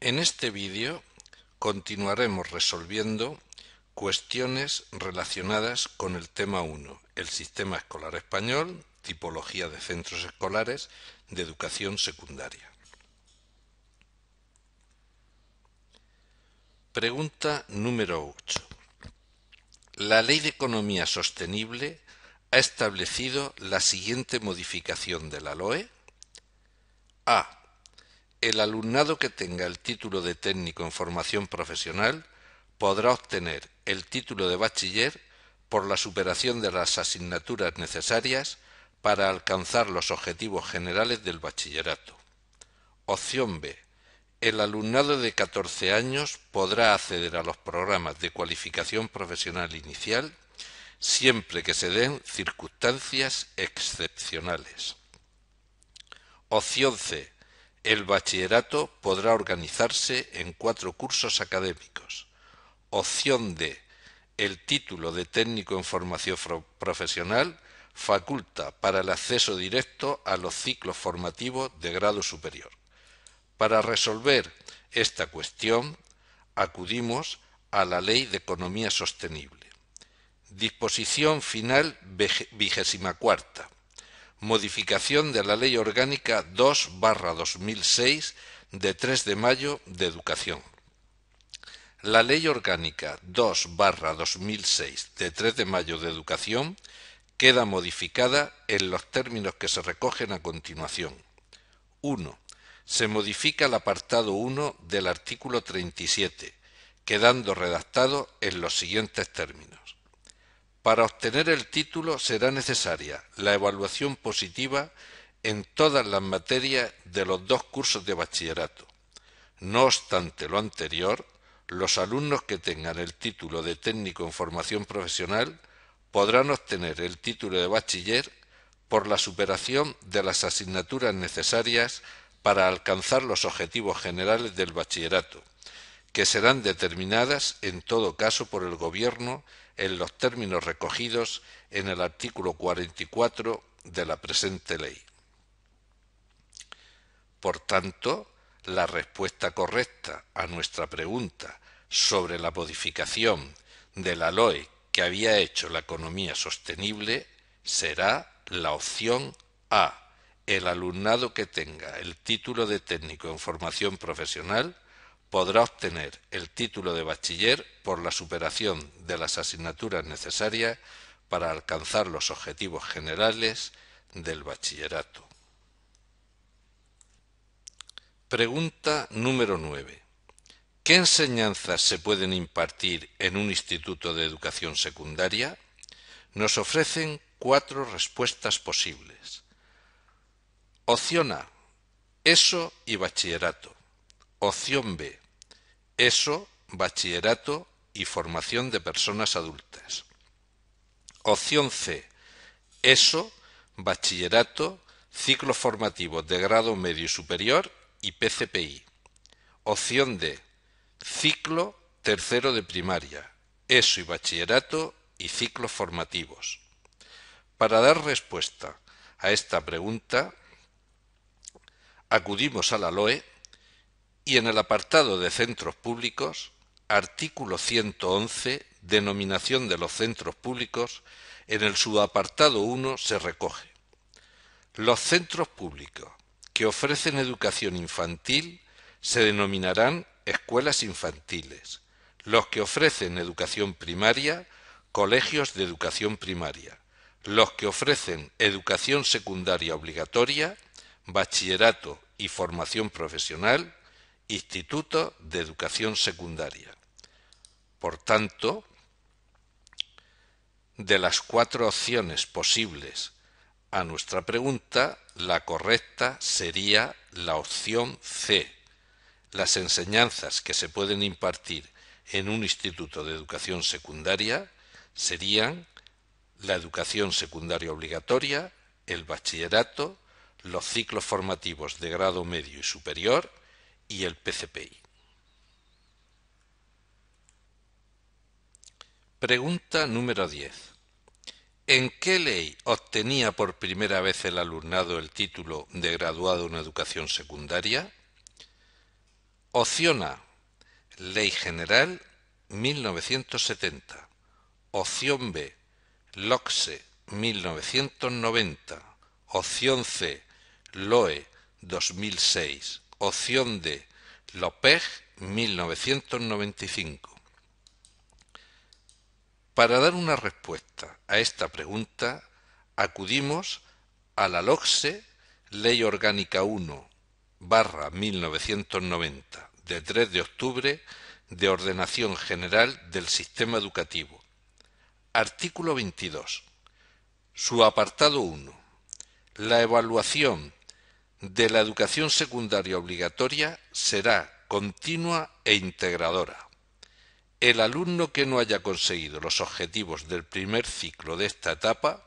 En este vídeo continuaremos resolviendo cuestiones relacionadas con el tema 1, el sistema escolar español, tipología de centros escolares de educación secundaria. Pregunta número 8. La Ley de Economía Sostenible ha establecido la siguiente modificación de la LOE. A. El alumnado que tenga el título de técnico en formación profesional podrá obtener el título de bachiller por la superación de las asignaturas necesarias para alcanzar los objetivos generales del bachillerato. Opción B el alumnado de 14 años podrá acceder a los programas de cualificación profesional inicial siempre que se den circunstancias excepcionales. Opción C. El bachillerato podrá organizarse en cuatro cursos académicos. Opción D. El título de técnico en formación profesional faculta para el acceso directo a los ciclos formativos de grado superior. Para resolver esta cuestión, acudimos a la Ley de Economía Sostenible. Disposición final vigésima cuarta. Modificación de la Ley Orgánica 2 2006 de 3 de mayo de Educación. La Ley Orgánica 2 2006 de 3 de mayo de Educación queda modificada en los términos que se recogen a continuación. 1 se modifica el apartado 1 del artículo 37, quedando redactado en los siguientes términos. Para obtener el título será necesaria la evaluación positiva en todas las materias de los dos cursos de bachillerato. No obstante lo anterior, los alumnos que tengan el título de técnico en formación profesional podrán obtener el título de bachiller por la superación de las asignaturas necesarias para alcanzar los objetivos generales del bachillerato, que serán determinadas en todo caso por el Gobierno en los términos recogidos en el artículo 44 de la presente ley. Por tanto, la respuesta correcta a nuestra pregunta sobre la modificación de la LOE que había hecho la economía sostenible será la opción A el alumnado que tenga el título de técnico en formación profesional podrá obtener el título de bachiller por la superación de las asignaturas necesarias para alcanzar los objetivos generales del bachillerato. Pregunta número 9. ¿Qué enseñanzas se pueden impartir en un instituto de educación secundaria? Nos ofrecen cuatro respuestas posibles. Opción A, ESO y bachillerato. Opción B, ESO, bachillerato y formación de personas adultas. Opción C, ESO, bachillerato, ciclo formativo de grado medio y superior y PCPI. Opción D, ciclo tercero de primaria, ESO y bachillerato y ciclos formativos. Para dar respuesta a esta pregunta, acudimos a la LOE y en el apartado de centros públicos, artículo 111, denominación de los centros públicos, en el subapartado 1 se recoge. Los centros públicos que ofrecen educación infantil se denominarán escuelas infantiles, los que ofrecen educación primaria, colegios de educación primaria, los que ofrecen educación secundaria obligatoria, bachillerato y formación profesional, Instituto de Educación Secundaria. Por tanto, de las cuatro opciones posibles a nuestra pregunta, la correcta sería la opción C. Las enseñanzas que se pueden impartir en un instituto de educación secundaria serían la educación secundaria obligatoria, el bachillerato los ciclos formativos de grado medio y superior y el PCPI. Pregunta número 10. ¿En qué ley obtenía por primera vez el alumnado el título de graduado en educación secundaria? Opción A. Ley General 1970. Opción B. LOCSE 1990. Opción C. Loe 2006, opción de Lopez 1995. Para dar una respuesta a esta pregunta, acudimos a la LOCSE, Ley Orgánica 1, barra 1990, de 3 de octubre, de Ordenación General del Sistema Educativo. Artículo 22. Su apartado 1. La evaluación de la educación secundaria obligatoria será continua e integradora. El alumno que no haya conseguido los objetivos del primer ciclo de esta etapa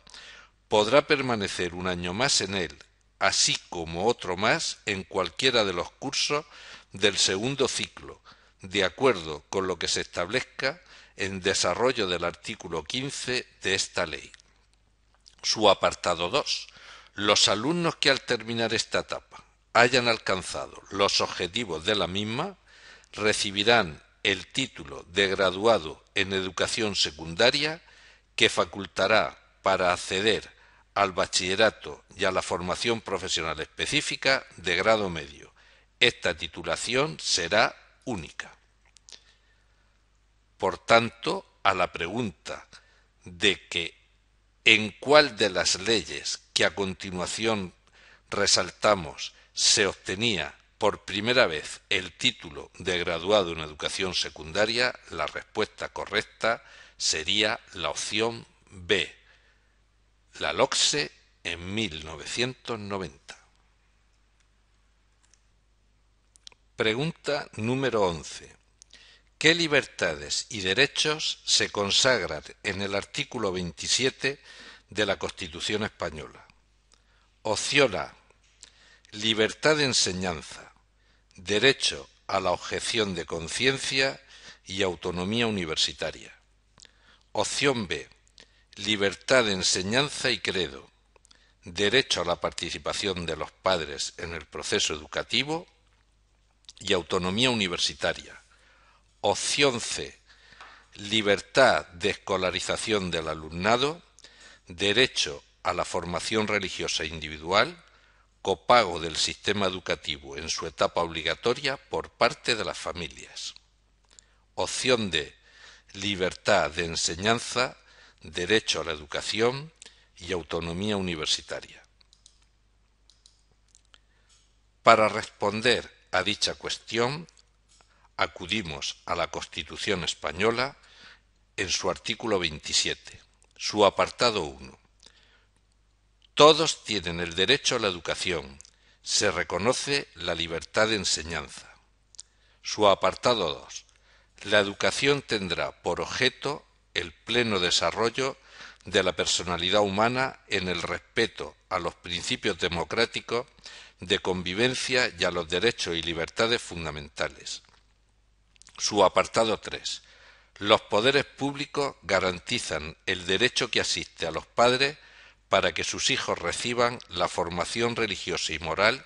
podrá permanecer un año más en él, así como otro más en cualquiera de los cursos del segundo ciclo, de acuerdo con lo que se establezca en desarrollo del artículo 15 de esta ley. Su apartado 2 los alumnos que al terminar esta etapa hayan alcanzado los objetivos de la misma recibirán el título de graduado en educación secundaria que facultará para acceder al bachillerato y a la formación profesional específica de grado medio. Esta titulación será única. Por tanto, a la pregunta de que en cuál de las leyes que a continuación resaltamos se obtenía por primera vez el título de graduado en educación secundaria, la respuesta correcta sería la opción B, la LOCSE en 1990. Pregunta número 11 qué libertades y derechos se consagran en el artículo 27 de la Constitución española. Opción A. Libertad de enseñanza, derecho a la objeción de conciencia y autonomía universitaria. Opción B. Libertad de enseñanza y credo, derecho a la participación de los padres en el proceso educativo y autonomía universitaria. Opción C. Libertad de escolarización del alumnado, derecho a la formación religiosa individual, copago del sistema educativo en su etapa obligatoria por parte de las familias. Opción D. Libertad de enseñanza, derecho a la educación y autonomía universitaria. Para responder a dicha cuestión, acudimos a la Constitución española en su artículo 27, su apartado 1. Todos tienen el derecho a la educación. Se reconoce la libertad de enseñanza. Su apartado 2. La educación tendrá por objeto el pleno desarrollo de la personalidad humana en el respeto a los principios democráticos de convivencia y a los derechos y libertades fundamentales. Su apartado 3. Los poderes públicos garantizan el derecho que asiste a los padres para que sus hijos reciban la formación religiosa y moral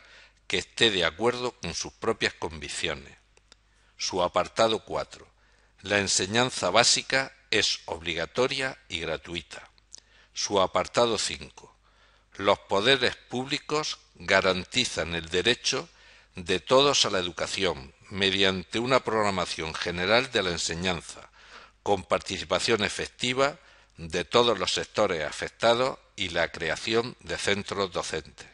que esté de acuerdo con sus propias convicciones. Su apartado 4. La enseñanza básica es obligatoria y gratuita. Su apartado 5. Los poderes públicos garantizan el derecho de todos a la educación, mediante una programación general de la enseñanza, con participación efectiva de todos los sectores afectados y la creación de centros docentes.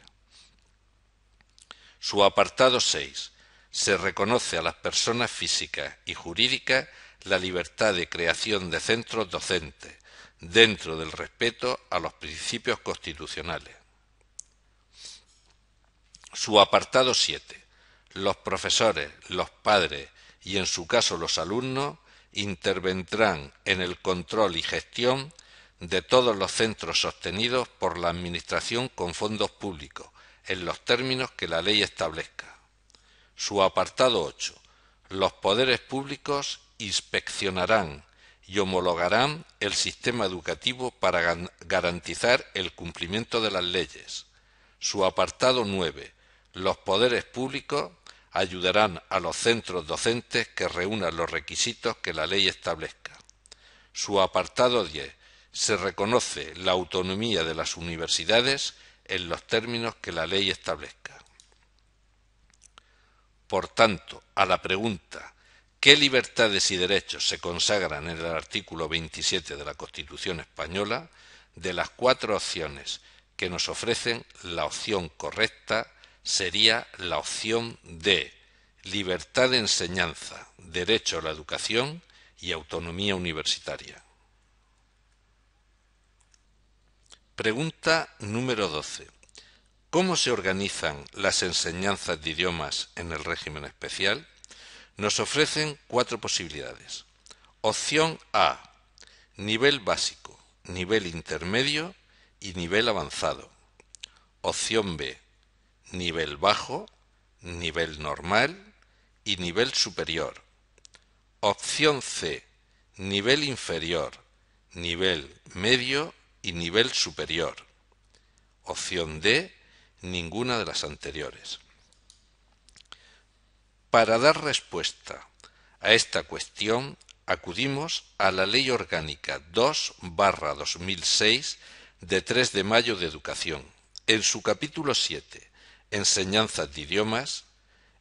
Su apartado 6. Se reconoce a las personas físicas y jurídicas la libertad de creación de centros docentes, dentro del respeto a los principios constitucionales. Su apartado 7 los profesores, los padres y en su caso los alumnos intervendrán en el control y gestión de todos los centros sostenidos por la Administración con fondos públicos, en los términos que la ley establezca. Su apartado 8. Los poderes públicos inspeccionarán y homologarán el sistema educativo para garantizar el cumplimiento de las leyes. Su apartado 9. Los poderes públicos ayudarán a los centros docentes que reúnan los requisitos que la ley establezca. Su apartado 10. Se reconoce la autonomía de las universidades en los términos que la ley establezca. Por tanto, a la pregunta ¿Qué libertades y derechos se consagran en el artículo 27 de la Constitución española? De las cuatro opciones que nos ofrecen, la opción correcta sería la opción D, libertad de enseñanza, derecho a la educación y autonomía universitaria. Pregunta número 12. ¿Cómo se organizan las enseñanzas de idiomas en el régimen especial? Nos ofrecen cuatro posibilidades. Opción A. Nivel básico, nivel intermedio y nivel avanzado. Opción B nivel bajo, nivel normal y nivel superior. Opción C, nivel inferior, nivel medio y nivel superior. Opción D, ninguna de las anteriores. Para dar respuesta a esta cuestión, acudimos a la Ley Orgánica 2-2006 de 3 de mayo de Educación, en su capítulo 7, Enseñanzas de idiomas,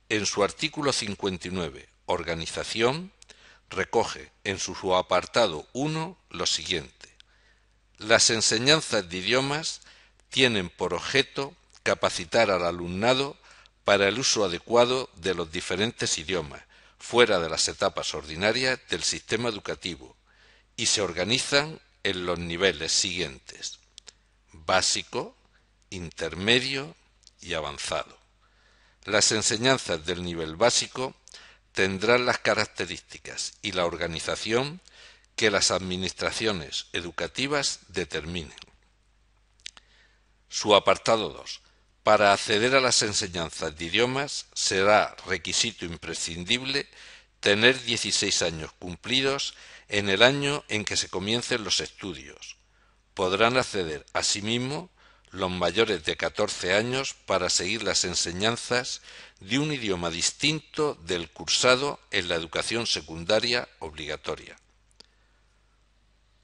en su artículo 59, Organización, recoge en su, apartado 1 lo siguiente. Las enseñanzas de idiomas tienen por objeto capacitar al alumnado para el uso adecuado de los diferentes idiomas, fuera de las etapas ordinarias del sistema educativo, y se organizan en los niveles siguientes básico, intermedio, y avanzado. Las enseñanzas del nivel básico tendrán las características y la organización que las administraciones educativas determinen. Su apartado 2. Para acceder a las enseñanzas de idiomas será requisito imprescindible tener 16 años cumplidos en el año en que se comiencen los estudios. Podrán acceder asimismo los mayores de 14 años para seguir las enseñanzas de un idioma distinto del cursado en la educación secundaria obligatoria.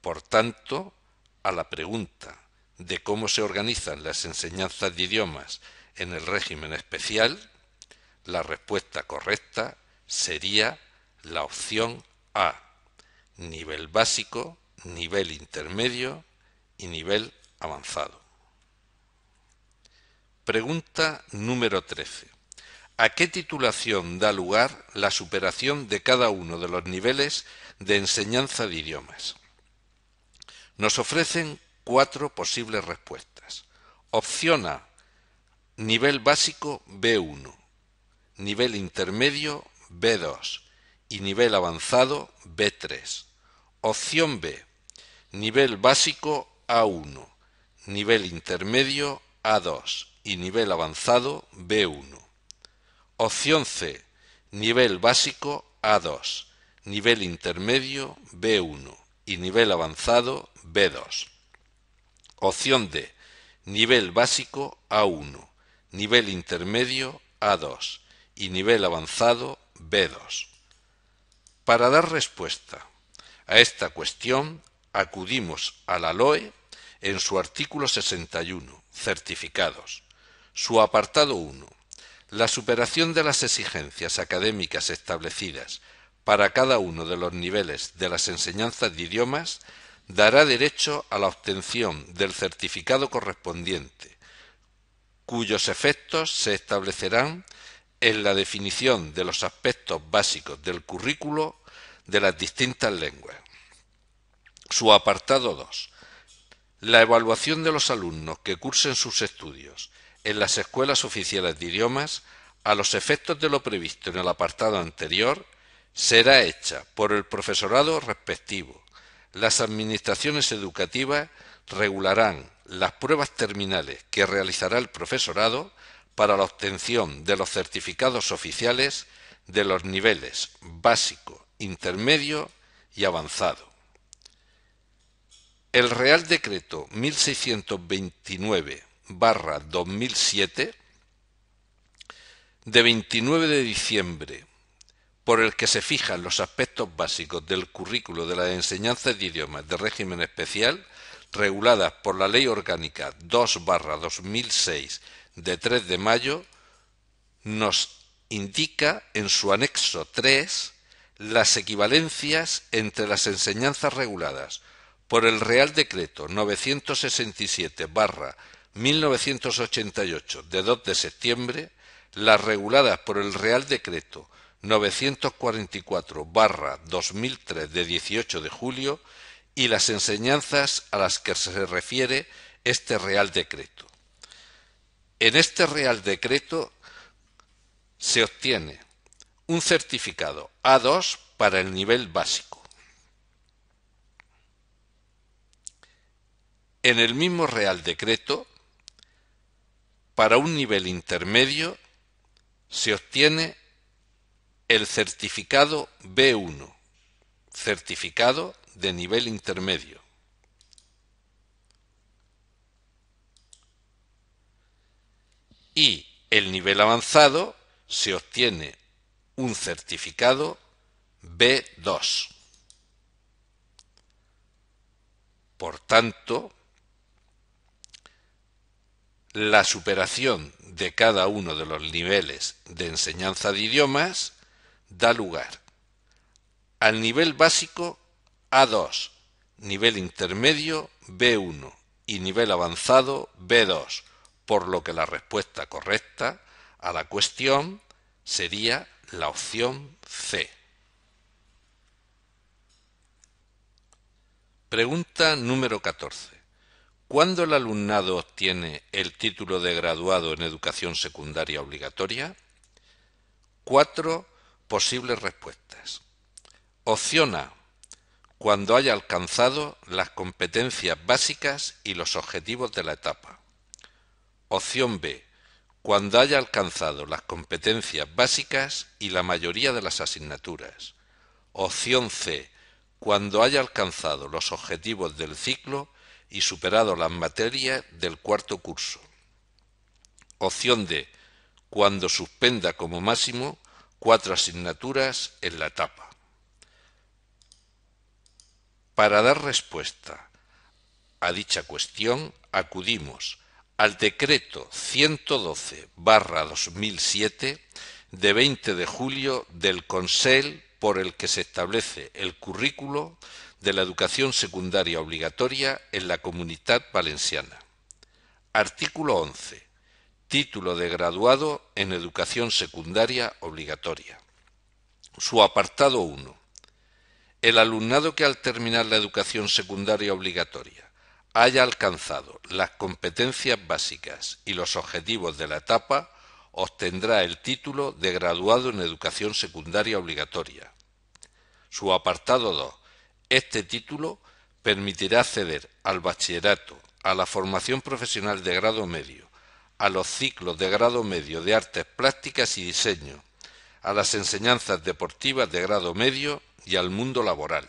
Por tanto, a la pregunta de cómo se organizan las enseñanzas de idiomas en el régimen especial, la respuesta correcta sería la opción A, nivel básico, nivel intermedio y nivel avanzado. Pregunta número 13. ¿A qué titulación da lugar la superación de cada uno de los niveles de enseñanza de idiomas? Nos ofrecen cuatro posibles respuestas. Opción A. Nivel básico B1. Nivel intermedio B2. Y nivel avanzado B3. Opción B. Nivel básico A1. Nivel intermedio A2 y nivel avanzado B1. Opción C, nivel básico A2, nivel intermedio B1 y nivel avanzado B2. Opción D, nivel básico A1, nivel intermedio A2 y nivel avanzado B2. Para dar respuesta a esta cuestión, acudimos a la LOE en su artículo 61, certificados su apartado 1. La superación de las exigencias académicas establecidas para cada uno de los niveles de las enseñanzas de idiomas dará derecho a la obtención del certificado correspondiente, cuyos efectos se establecerán en la definición de los aspectos básicos del currículo de las distintas lenguas. Su apartado 2. La evaluación de los alumnos que cursen sus estudios en las escuelas oficiales de idiomas, a los efectos de lo previsto en el apartado anterior, será hecha por el profesorado respectivo. Las administraciones educativas regularán las pruebas terminales que realizará el profesorado para la obtención de los certificados oficiales de los niveles básico, intermedio y avanzado. El Real Decreto 1629 barra 2007 de 29 de diciembre por el que se fijan los aspectos básicos del currículo de las enseñanzas de idiomas de régimen especial reguladas por la Ley Orgánica 2 barra 2006 de 3 de mayo nos indica en su anexo 3 las equivalencias entre las enseñanzas reguladas por el Real Decreto 967 barra 1988 de 2 de septiembre, las reguladas por el Real Decreto 944-2003 de 18 de julio y las enseñanzas a las que se refiere este Real Decreto. En este Real Decreto se obtiene un certificado A2 para el nivel básico. En el mismo Real Decreto para un nivel intermedio se obtiene el certificado B1, certificado de nivel intermedio. Y el nivel avanzado se obtiene un certificado B2. Por tanto, la superación de cada uno de los niveles de enseñanza de idiomas da lugar al nivel básico A2, nivel intermedio B1 y nivel avanzado B2, por lo que la respuesta correcta a la cuestión sería la opción C. Pregunta número 14. ¿Cuándo el alumnado obtiene el título de graduado en educación secundaria obligatoria? Cuatro posibles respuestas. Opción A. Cuando haya alcanzado las competencias básicas y los objetivos de la etapa. Opción B. Cuando haya alcanzado las competencias básicas y la mayoría de las asignaturas. Opción C. Cuando haya alcanzado los objetivos del ciclo y superado las materias del cuarto curso. Opción de cuando suspenda como máximo cuatro asignaturas en la etapa. Para dar respuesta a dicha cuestión acudimos al decreto 112-2007 de 20 de julio del Consell por el que se establece el currículo de la educación secundaria obligatoria en la comunidad valenciana. Artículo 11. Título de graduado en educación secundaria obligatoria. Su apartado 1. El alumnado que al terminar la educación secundaria obligatoria haya alcanzado las competencias básicas y los objetivos de la etapa obtendrá el título de graduado en educación secundaria obligatoria. Su apartado 2 este título permitirá acceder al bachillerato, a la formación profesional de grado medio, a los ciclos de grado medio de artes plásticas y diseño, a las enseñanzas deportivas de grado medio y al mundo laboral.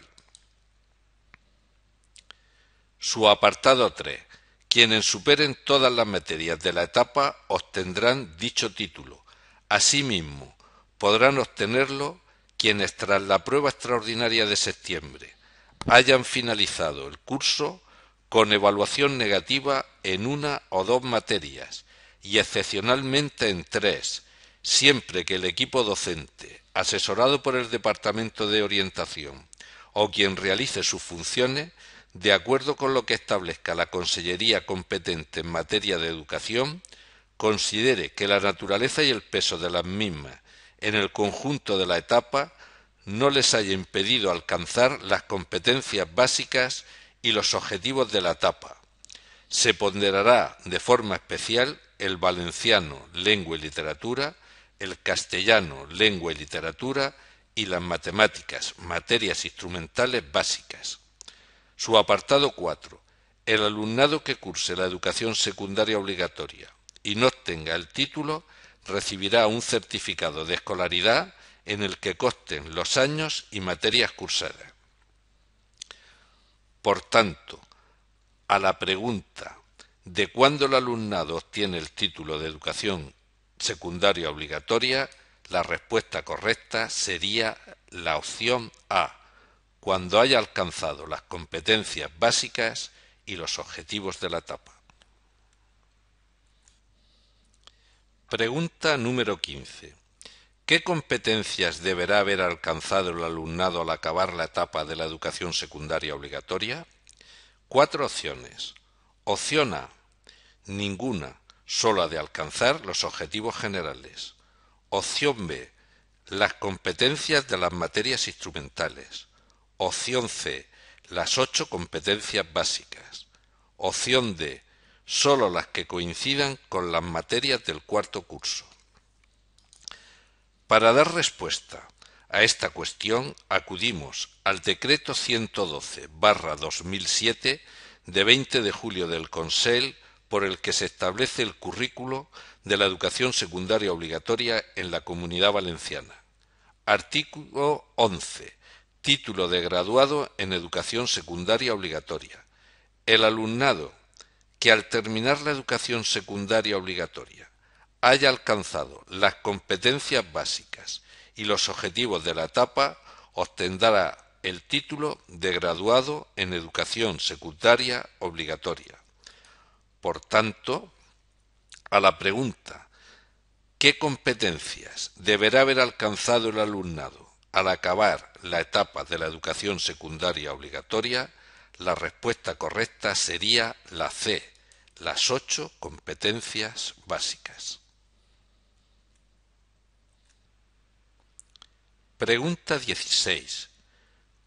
Su apartado 3. Quienes superen todas las materias de la etapa obtendrán dicho título. Asimismo, podrán obtenerlo quienes tras la prueba extraordinaria de septiembre hayan finalizado el curso con evaluación negativa en una o dos materias y excepcionalmente en tres, siempre que el equipo docente, asesorado por el Departamento de Orientación o quien realice sus funciones, de acuerdo con lo que establezca la Consellería competente en materia de educación, considere que la naturaleza y el peso de las mismas en el conjunto de la etapa no les haya impedido alcanzar las competencias básicas y los objetivos de la etapa. Se ponderará de forma especial el valenciano, lengua y literatura, el castellano, lengua y literatura, y las matemáticas, materias instrumentales básicas. Su apartado 4. El alumnado que curse la educación secundaria obligatoria y no obtenga el título recibirá un certificado de escolaridad en el que costen los años y materias cursadas. Por tanto, a la pregunta de cuándo el alumnado obtiene el título de educación secundaria obligatoria, la respuesta correcta sería la opción A, cuando haya alcanzado las competencias básicas y los objetivos de la etapa. Pregunta número 15. ¿Qué competencias deberá haber alcanzado el alumnado al acabar la etapa de la educación secundaria obligatoria? Cuatro opciones. Opción A. Ninguna, solo ha de alcanzar los objetivos generales. Opción B. Las competencias de las materias instrumentales. Opción C. Las ocho competencias básicas. Opción D. Solo las que coincidan con las materias del cuarto curso. Para dar respuesta a esta cuestión acudimos al decreto 112-2007 de 20 de julio del Consell por el que se establece el currículo de la educación secundaria obligatoria en la Comunidad Valenciana. Artículo 11. Título de graduado en educación secundaria obligatoria. El alumnado que al terminar la educación secundaria obligatoria haya alcanzado las competencias básicas y los objetivos de la etapa, obtendrá el título de graduado en educación secundaria obligatoria. Por tanto, a la pregunta ¿qué competencias deberá haber alcanzado el alumnado al acabar la etapa de la educación secundaria obligatoria? La respuesta correcta sería la C, las ocho competencias básicas. Pregunta 16.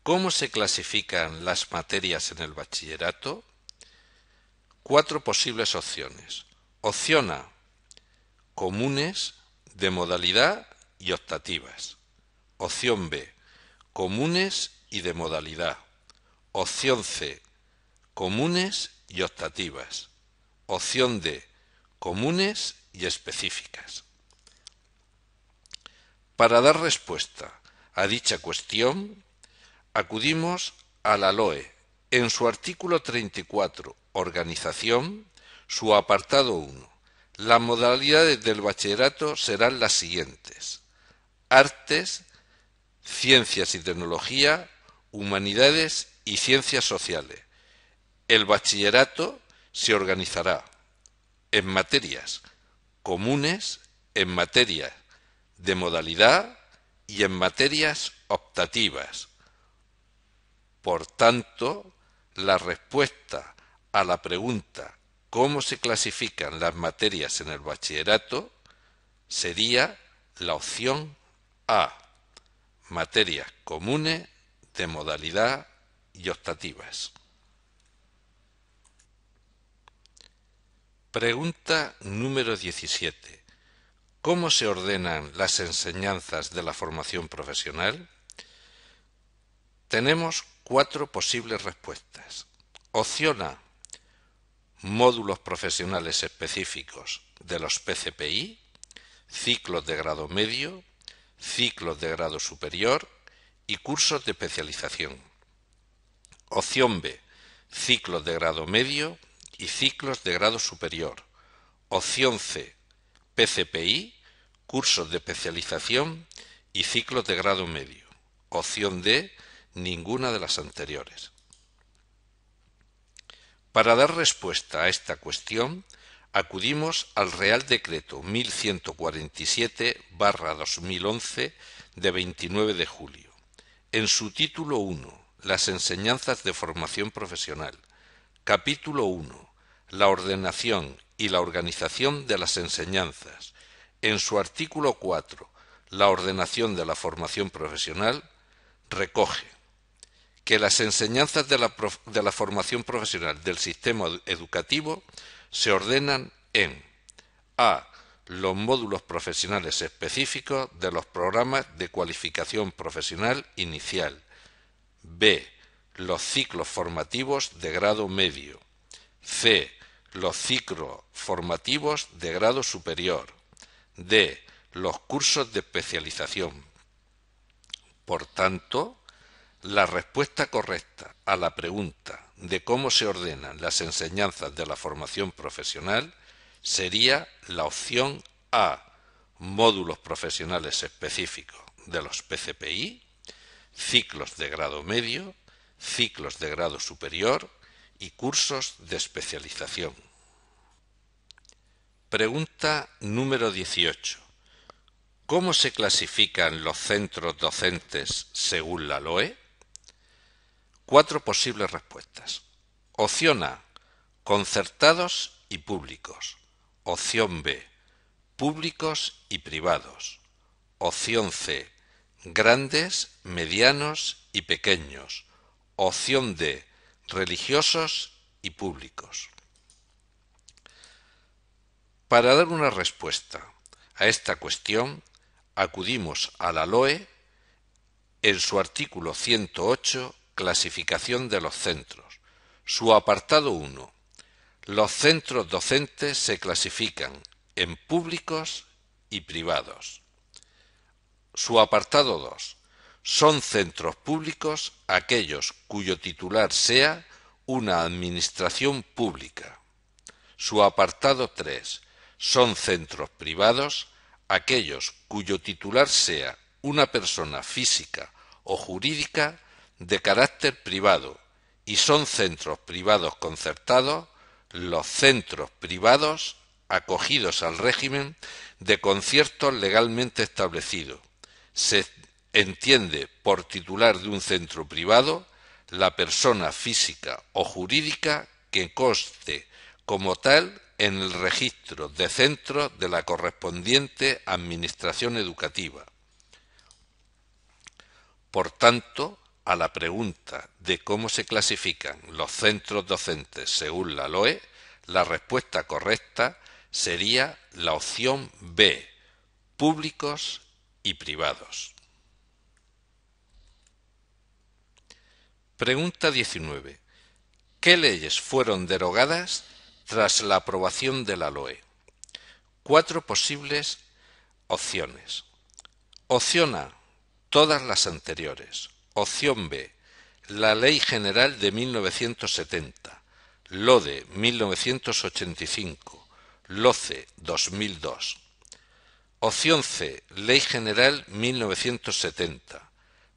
¿Cómo se clasifican las materias en el bachillerato? Cuatro posibles opciones. Opción A. Comunes, de modalidad y optativas. Opción B. Comunes y de modalidad. Opción C. Comunes y optativas. Opción D. Comunes y específicas. Para dar respuesta a dicha cuestión, acudimos a la LOE en su artículo 34, Organización, su apartado 1. Las modalidades del bachillerato serán las siguientes. Artes, Ciencias y Tecnología, Humanidades y Ciencias Sociales. El bachillerato se organizará en materias comunes, en materias de modalidad y en materias optativas. Por tanto, la respuesta a la pregunta ¿cómo se clasifican las materias en el bachillerato? sería la opción A, materias comunes de modalidad y optativas. Pregunta número 17 cómo se ordenan las enseñanzas de la formación profesional, tenemos cuatro posibles respuestas. Opción A, módulos profesionales específicos de los PCPI, ciclos de grado medio, ciclos de grado superior y cursos de especialización. Opción B, ciclos de grado medio y ciclos de grado superior. Opción C, PCPI, cursos de especialización y ciclos de grado medio. Opción D, ninguna de las anteriores. Para dar respuesta a esta cuestión, acudimos al Real Decreto 1147-2011 de 29 de julio. En su título 1, Las enseñanzas de formación profesional. Capítulo 1. La ordenación y la organización de las enseñanzas. En su artículo 4, la ordenación de la formación profesional, recoge que las enseñanzas de la, de la formación profesional del sistema educativo se ordenan en a. los módulos profesionales específicos de los programas de cualificación profesional inicial, b. los ciclos formativos de grado medio, c los ciclos formativos de grado superior, de los cursos de especialización. Por tanto, la respuesta correcta a la pregunta de cómo se ordenan las enseñanzas de la formación profesional sería la opción A, módulos profesionales específicos de los PCPI, ciclos de grado medio, ciclos de grado superior, y cursos de especialización. Pregunta número 18. ¿Cómo se clasifican los centros docentes según la LOE? Cuatro posibles respuestas. Opción A. Concertados y públicos. Opción B. Públicos y privados. Opción C. Grandes, medianos y pequeños. Opción D religiosos y públicos. Para dar una respuesta a esta cuestión, acudimos a la LOE en su artículo 108, Clasificación de los centros, su apartado 1. Los centros docentes se clasifican en públicos y privados. Su apartado 2. Son centros públicos aquellos cuyo titular sea una administración pública. Su apartado 3. Son centros privados aquellos cuyo titular sea una persona física o jurídica de carácter privado y son centros privados concertados los centros privados acogidos al régimen de conciertos legalmente establecido, entiende por titular de un centro privado la persona física o jurídica que conste como tal en el registro de centros de la correspondiente Administración Educativa. Por tanto, a la pregunta de cómo se clasifican los centros docentes según la LOE, la respuesta correcta sería la opción B, públicos y privados. Pregunta 19. ¿Qué leyes fueron derogadas tras la aprobación de la LOE? Cuatro posibles opciones. Opción A. Todas las anteriores. Opción B. La Ley General de 1970. LODE 1985. LOCE 2002. Opción C. Ley General 1970.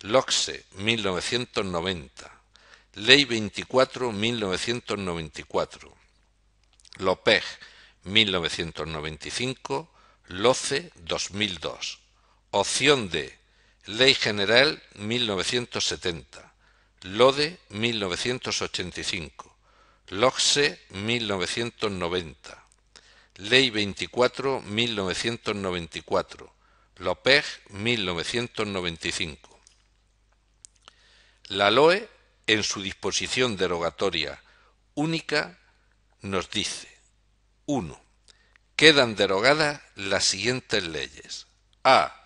Loxe, 1990. Ley 24, 1994. Lopeg, 1995. Loce, 2002. Opción de Ley General, 1970. Lode, 1985. Logse, 1990. Ley 24, 1994. Lopeg, 1995. La LOE, en su disposición derogatoria única, nos dice 1. Quedan derogadas las siguientes leyes. A.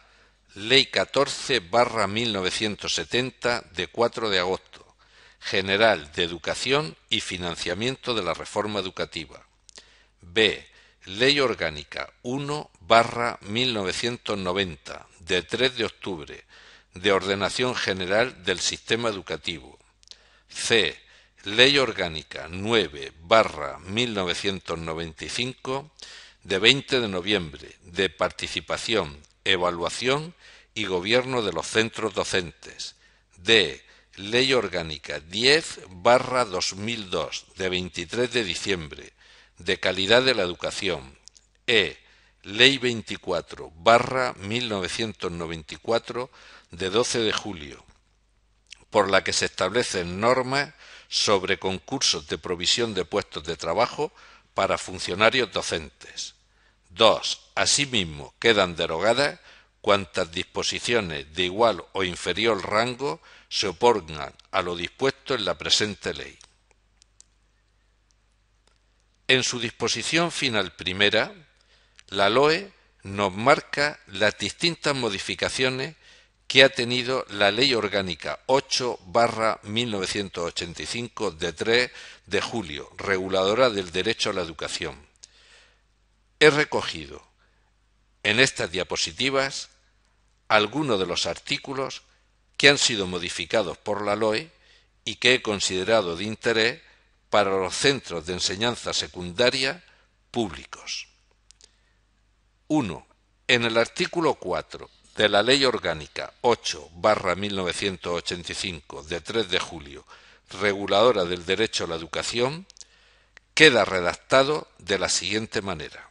Ley 14 barra 1970 de 4 de agosto, General de Educación y Financiamiento de la Reforma Educativa. B. Ley Orgánica 1 barra 1990 de 3 de octubre de ordenación general del sistema educativo. C. Ley Orgánica 9 1995 de 20 de noviembre de participación, evaluación y gobierno de los centros docentes. D. Ley Orgánica 10 2002 de 23 de diciembre de calidad de la educación. E. Ley 24, 1994, de 12 de julio, por la que se establecen normas sobre concursos de provisión de puestos de trabajo para funcionarios docentes. 2. Asimismo, quedan derogadas cuantas disposiciones de igual o inferior rango se opongan a lo dispuesto en la presente ley. En su disposición final primera, la LOE nos marca las distintas modificaciones que ha tenido la Ley Orgánica 8 1985 de 3 de julio, reguladora del derecho a la educación. He recogido en estas diapositivas algunos de los artículos que han sido modificados por la LOE y que he considerado de interés para los centros de enseñanza secundaria públicos. 1. En el artículo 4 de la Ley Orgánica 8 1985 de 3 de julio, reguladora del derecho a la educación, queda redactado de la siguiente manera.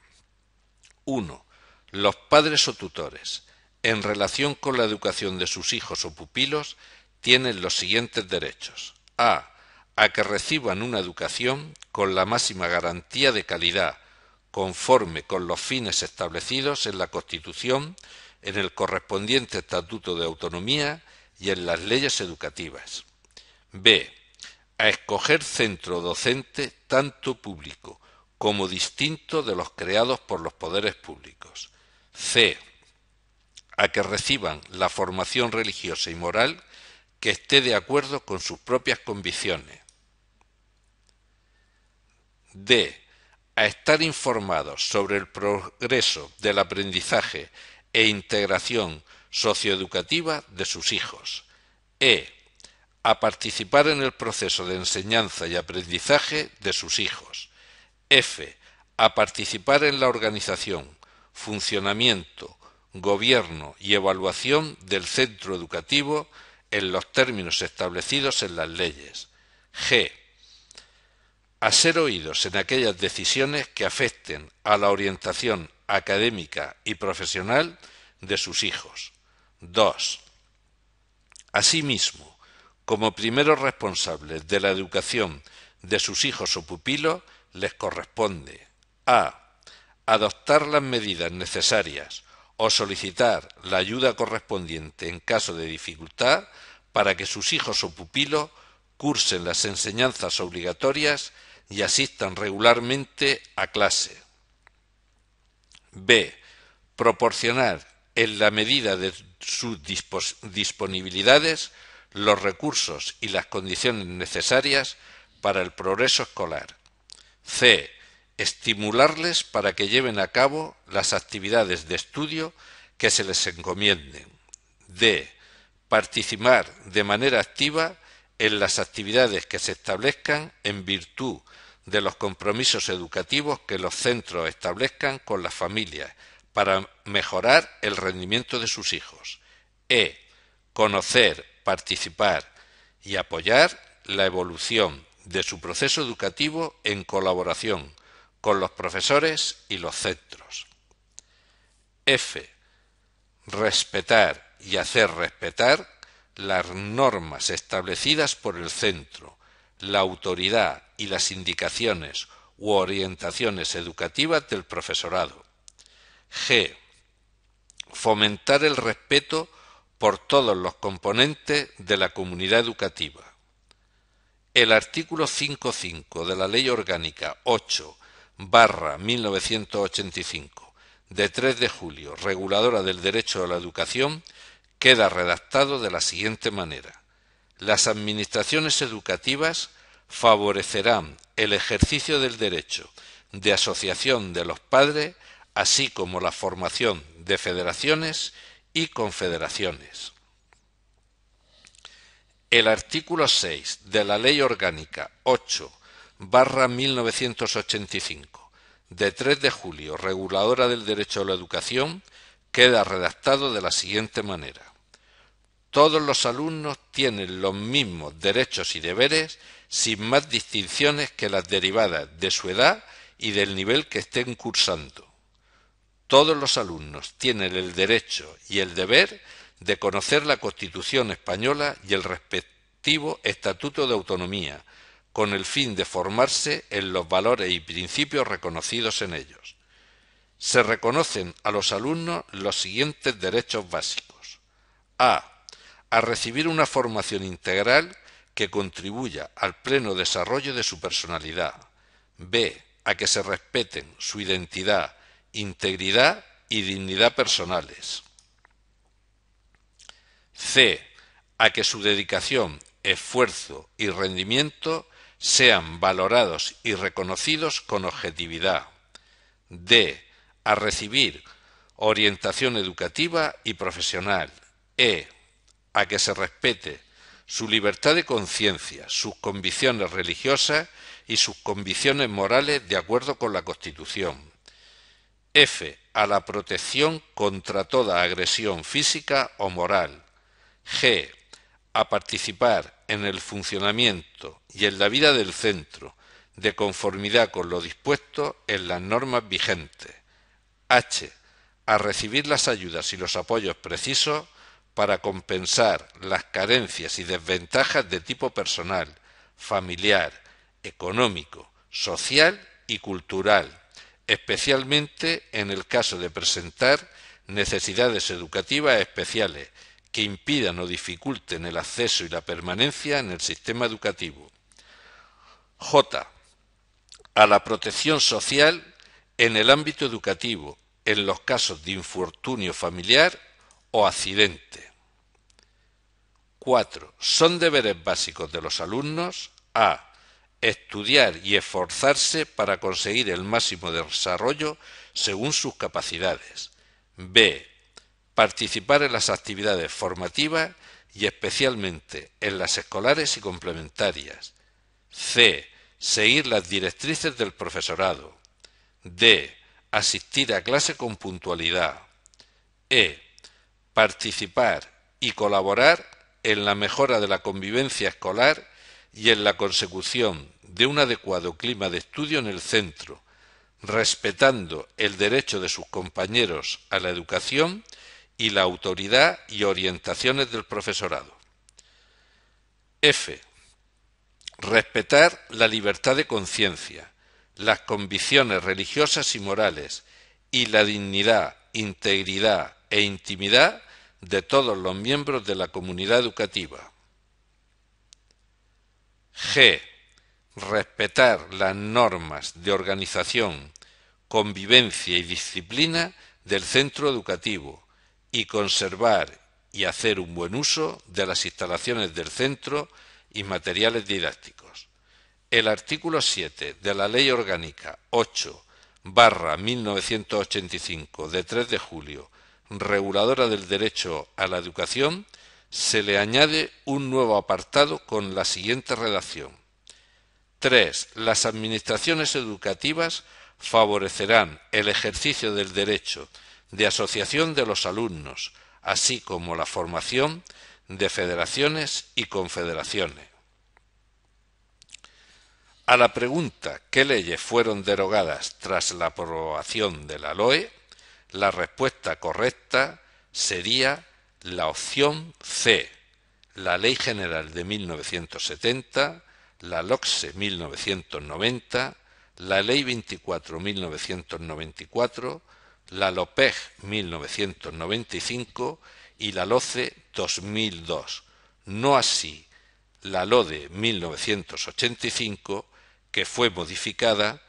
1. Los padres o tutores, en relación con la educación de sus hijos o pupilos, tienen los siguientes derechos. A. A que reciban una educación con la máxima garantía de calidad, conforme con los fines establecidos en la Constitución, en el correspondiente Estatuto de Autonomía y en las leyes educativas. B. A escoger centro docente tanto público como distinto de los creados por los poderes públicos. C. A que reciban la formación religiosa y moral que esté de acuerdo con sus propias convicciones. D a estar informados sobre el progreso del aprendizaje e integración socioeducativa de sus hijos. E. A participar en el proceso de enseñanza y aprendizaje de sus hijos. F. A participar en la organización, funcionamiento, gobierno y evaluación del centro educativo en los términos establecidos en las leyes. G a ser oídos en aquellas decisiones que afecten a la orientación académica y profesional de sus hijos. 2. Asimismo, como primeros responsables de la educación de sus hijos o pupilos, les corresponde a. adoptar las medidas necesarias o solicitar la ayuda correspondiente en caso de dificultad para que sus hijos o pupilos cursen las enseñanzas obligatorias y asistan regularmente a clase. B. Proporcionar, en la medida de sus disponibilidades, los recursos y las condiciones necesarias para el progreso escolar. C. Estimularles para que lleven a cabo las actividades de estudio que se les encomienden. D. Participar de manera activa en las actividades que se establezcan en virtud de los compromisos educativos que los centros establezcan con las familias para mejorar el rendimiento de sus hijos. E. Conocer, participar y apoyar la evolución de su proceso educativo en colaboración con los profesores y los centros. F. Respetar y hacer respetar las normas establecidas por el centro, la autoridad y las indicaciones u orientaciones educativas del profesorado. G. Fomentar el respeto por todos los componentes de la comunidad educativa. El artículo 5.5 de la Ley Orgánica 8 1985 de 3 de julio, reguladora del derecho a la educación, queda redactado de la siguiente manera las administraciones educativas favorecerán el ejercicio del derecho de asociación de los padres, así como la formación de federaciones y confederaciones. El artículo 6 de la Ley Orgánica 8 1985 de 3 de julio, reguladora del derecho a la educación, queda redactado de la siguiente manera. Todos los alumnos tienen los mismos derechos y deberes sin más distinciones que las derivadas de su edad y del nivel que estén cursando. Todos los alumnos tienen el derecho y el deber de conocer la Constitución española y el respectivo Estatuto de Autonomía, con el fin de formarse en los valores y principios reconocidos en ellos. Se reconocen a los alumnos los siguientes derechos básicos. A a recibir una formación integral que contribuya al pleno desarrollo de su personalidad. B. A que se respeten su identidad, integridad y dignidad personales. C. A que su dedicación, esfuerzo y rendimiento sean valorados y reconocidos con objetividad. D. A recibir orientación educativa y profesional. E a que se respete su libertad de conciencia, sus convicciones religiosas y sus convicciones morales de acuerdo con la Constitución. F. A la protección contra toda agresión física o moral. G. A participar en el funcionamiento y en la vida del centro, de conformidad con lo dispuesto en las normas vigentes. H. A recibir las ayudas y los apoyos precisos para compensar las carencias y desventajas de tipo personal, familiar, económico, social y cultural, especialmente en el caso de presentar necesidades educativas especiales que impidan o dificulten el acceso y la permanencia en el sistema educativo. J. A la protección social en el ámbito educativo, en los casos de infortunio familiar o accidente. 4. Son deberes básicos de los alumnos a. Estudiar y esforzarse para conseguir el máximo desarrollo según sus capacidades. b. Participar en las actividades formativas y especialmente en las escolares y complementarias. c. Seguir las directrices del profesorado. d. Asistir a clase con puntualidad. e participar y colaborar en la mejora de la convivencia escolar y en la consecución de un adecuado clima de estudio en el centro, respetando el derecho de sus compañeros a la educación y la autoridad y orientaciones del profesorado. F. Respetar la libertad de conciencia, las convicciones religiosas y morales y la dignidad, integridad, e intimidad de todos los miembros de la comunidad educativa. G. Respetar las normas de organización, convivencia y disciplina del centro educativo y conservar y hacer un buen uso de las instalaciones del centro y materiales didácticos. El artículo 7 de la Ley Orgánica 8 barra 1985 de 3 de julio reguladora del derecho a la educación, se le añade un nuevo apartado con la siguiente redacción. 3. Las administraciones educativas favorecerán el ejercicio del derecho de asociación de los alumnos, así como la formación de federaciones y confederaciones. A la pregunta ¿qué leyes fueron derogadas tras la aprobación de la LOE? La respuesta correcta sería la opción C, la Ley General de 1970, la LOCSE 1990, la Ley 24 1994, la LOPEG 1995 y la LOCE 2002, no así la LODE 1985, que fue modificada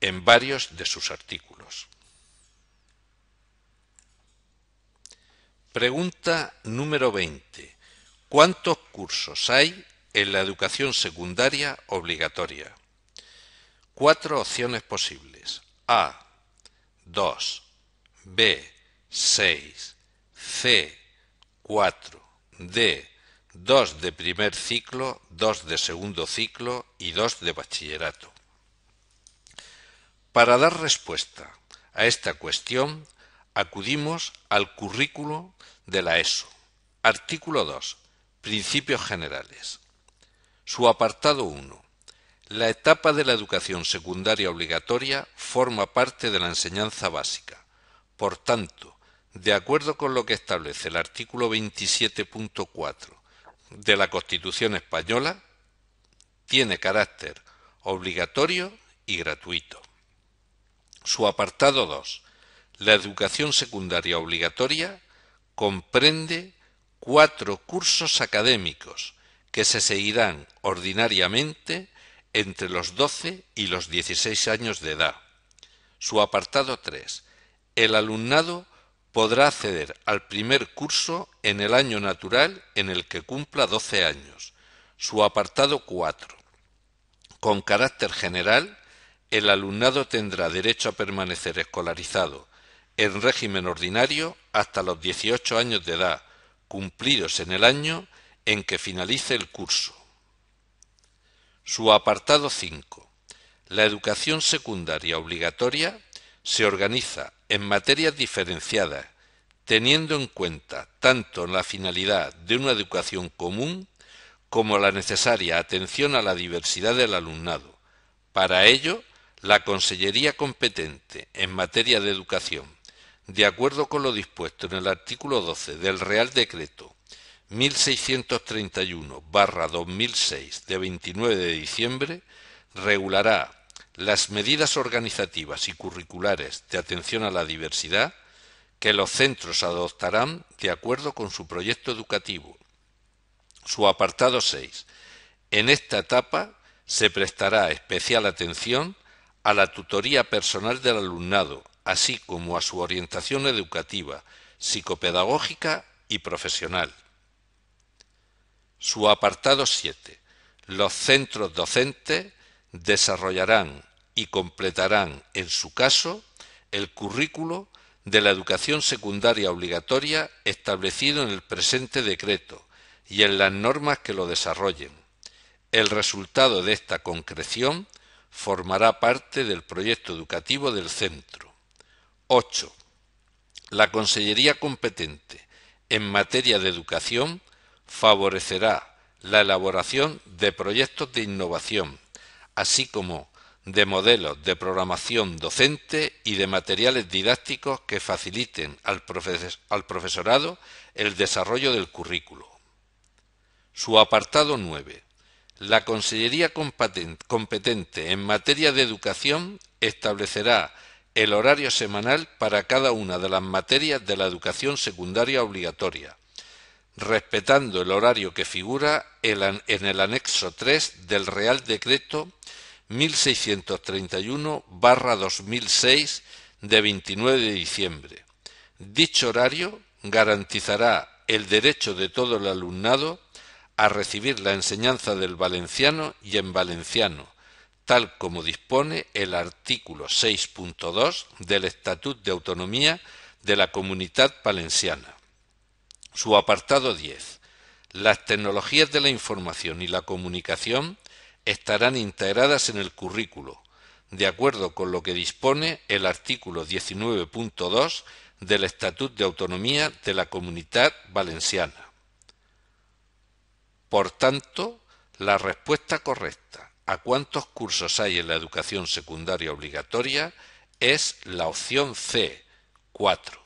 en varios de sus artículos. Pregunta número 20. ¿Cuántos cursos hay en la educación secundaria obligatoria? Cuatro opciones posibles. A. 2. B. 6. C. 4. D. 2 de primer ciclo, 2 de segundo ciclo y 2 de bachillerato. Para dar respuesta a esta cuestión, acudimos al currículo de la ESO. Artículo 2. Principios generales. Su apartado 1. La etapa de la educación secundaria obligatoria forma parte de la enseñanza básica. Por tanto, de acuerdo con lo que establece el artículo 27.4 de la Constitución española, tiene carácter obligatorio y gratuito. Su apartado 2 la educación secundaria obligatoria comprende cuatro cursos académicos que se seguirán ordinariamente entre los 12 y los 16 años de edad. Su apartado 3. El alumnado podrá acceder al primer curso en el año natural en el que cumpla 12 años. Su apartado 4. Con carácter general, el alumnado tendrá derecho a permanecer escolarizado en régimen ordinario hasta los 18 años de edad, cumplidos en el año en que finalice el curso. Su apartado 5. La educación secundaria obligatoria se organiza en materias diferenciadas, teniendo en cuenta tanto la finalidad de una educación común como la necesaria atención a la diversidad del alumnado. Para ello, la Consellería competente en materia de educación de acuerdo con lo dispuesto en el artículo 12 del Real Decreto 1631-2006 de 29 de diciembre, regulará las medidas organizativas y curriculares de atención a la diversidad que los centros adoptarán de acuerdo con su proyecto educativo. Su apartado 6. En esta etapa se prestará especial atención a la tutoría personal del alumnado, así como a su orientación educativa, psicopedagógica y profesional. Su apartado 7. Los centros docentes desarrollarán y completarán, en su caso, el currículo de la educación secundaria obligatoria establecido en el presente decreto y en las normas que lo desarrollen. El resultado de esta concreción formará parte del proyecto educativo del centro. 8. La Consellería competente en materia de educación favorecerá la elaboración de proyectos de innovación, así como de modelos de programación docente y de materiales didácticos que faciliten al, profesorado el desarrollo del currículo. Su apartado 9. La Consellería competente en materia de educación establecerá el horario semanal para cada una de las materias de la educación secundaria obligatoria, respetando el horario que figura en el anexo 3 del Real Decreto 1631-2006 de 29 de diciembre. Dicho horario garantizará el derecho de todo el alumnado a recibir la enseñanza del valenciano y en valenciano, tal como dispone el artículo 6.2 del Estatuto de Autonomía de la Comunidad Valenciana. Su apartado 10. Las tecnologías de la información y la comunicación estarán integradas en el currículo, de acuerdo con lo que dispone el artículo 19.2 del Estatuto de Autonomía de la Comunidad Valenciana. Por tanto, la respuesta correcta a cuántos cursos hay en la educación secundaria obligatoria es la opción C, 4.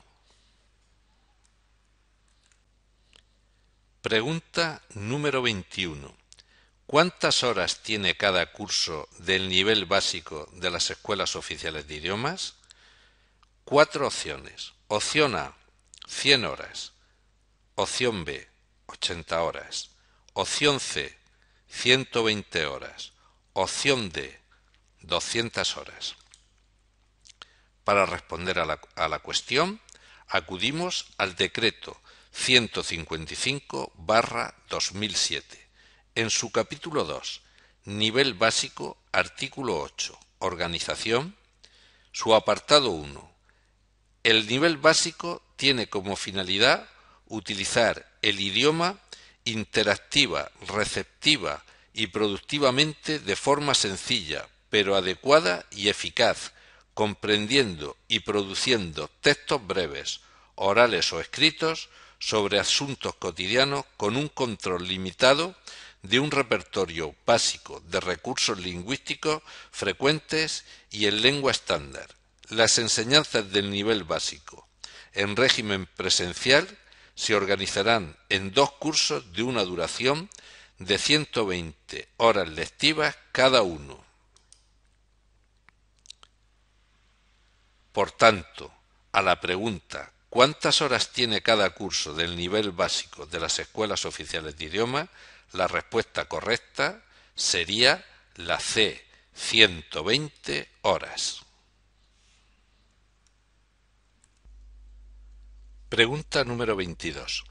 Pregunta número 21. ¿Cuántas horas tiene cada curso del nivel básico de las escuelas oficiales de idiomas? Cuatro opciones. Opción A, 100 horas. Opción B, 80 horas. Opción C, 120 horas opción D. 200 horas. Para responder a la, a la cuestión, acudimos al decreto 155-2007, en su capítulo 2, nivel básico, artículo 8, organización, su apartado 1. El nivel básico tiene como finalidad utilizar el idioma interactiva, receptiva y productivamente de forma sencilla, pero adecuada y eficaz, comprendiendo y produciendo textos breves, orales o escritos, sobre asuntos cotidianos con un control limitado de un repertorio básico de recursos lingüísticos frecuentes y en lengua estándar. Las enseñanzas del nivel básico en régimen presencial se organizarán en dos cursos de una duración de 120 horas lectivas cada uno. Por tanto, a la pregunta ¿cuántas horas tiene cada curso del nivel básico de las escuelas oficiales de idioma? La respuesta correcta sería la C, 120 horas. Pregunta número 22.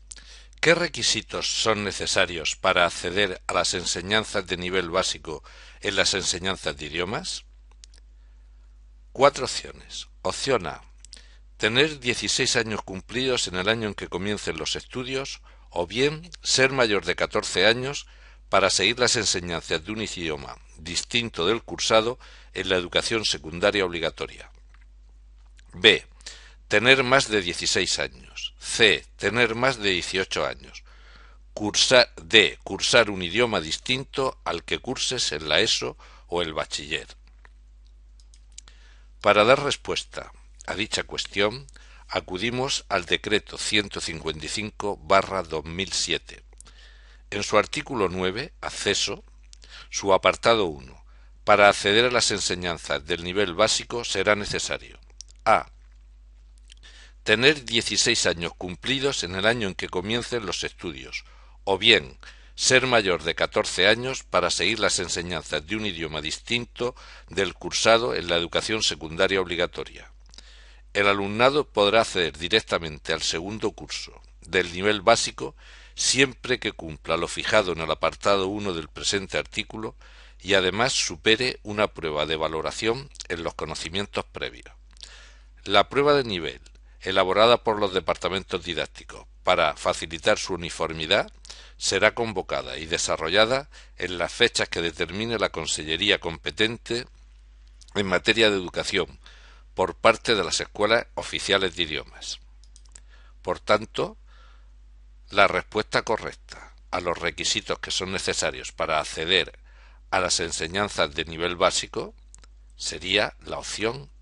¿Qué requisitos son necesarios para acceder a las enseñanzas de nivel básico en las enseñanzas de idiomas? Cuatro opciones. Opción A. Tener 16 años cumplidos en el año en que comiencen los estudios o bien ser mayor de 14 años para seguir las enseñanzas de un idioma distinto del cursado en la educación secundaria obligatoria. B. Tener más de 16 años. C. Tener más de 18 años. Cursar, D. Cursar un idioma distinto al que curses en la ESO o el bachiller. Para dar respuesta a dicha cuestión, acudimos al decreto 155-2007. En su artículo 9, acceso, su apartado 1, para acceder a las enseñanzas del nivel básico será necesario a tener 16 años cumplidos en el año en que comiencen los estudios, o bien ser mayor de 14 años para seguir las enseñanzas de un idioma distinto del cursado en la educación secundaria obligatoria. El alumnado podrá acceder directamente al segundo curso del nivel básico siempre que cumpla lo fijado en el apartado 1 del presente artículo y además supere una prueba de valoración en los conocimientos previos. La prueba de nivel elaborada por los departamentos didácticos para facilitar su uniformidad, será convocada y desarrollada en las fechas que determine la Consellería competente en materia de educación por parte de las escuelas oficiales de idiomas. Por tanto, la respuesta correcta a los requisitos que son necesarios para acceder a las enseñanzas de nivel básico sería la opción